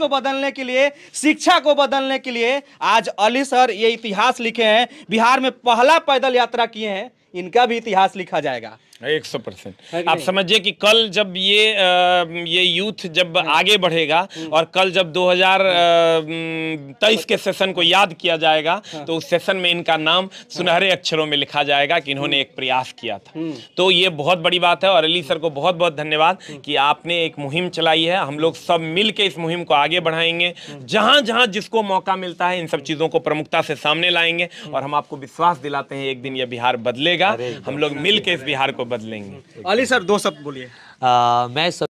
को बदलने के लिए शिक्षा को बदलने के लिए आज अली सर ये इतिहास लिखे हैं बिहार में पहला पैदल यात्रा किए हैं इनका भी इतिहास लिखा जाएगा हाँ, एक सौ परसेंट हाँ आप समझिए कि कल जब ये आ, ये यूथ जब हम्म। आगे बढ़ेगा हम्म। और कल जब 2023 के सेशन को याद किया जाएगा हाँ। तो उस सेशन में इनका नाम सुनहरे अक्षरों में लिखा जाएगा कि इन्होंने हम्म। एक प्रयास किया था तो ये बहुत बड़ी बात है और अली सर को बहुत बहुत धन्यवाद कि आपने एक मुहिम चलाई है हम लोग सब मिल के इस मुहिम को आगे बढ़ाएंगे जहाँ जहाँ जिसको मौका मिलता है इन सब चीज़ों को प्रमुखता से सामने लाएंगे और हम आपको विश्वास दिलाते हैं एक दिन यह बिहार बदलेगा हम लोग मिल इस बिहार को बदलेंगे अली सर दो शब्द बोलिए मैं सब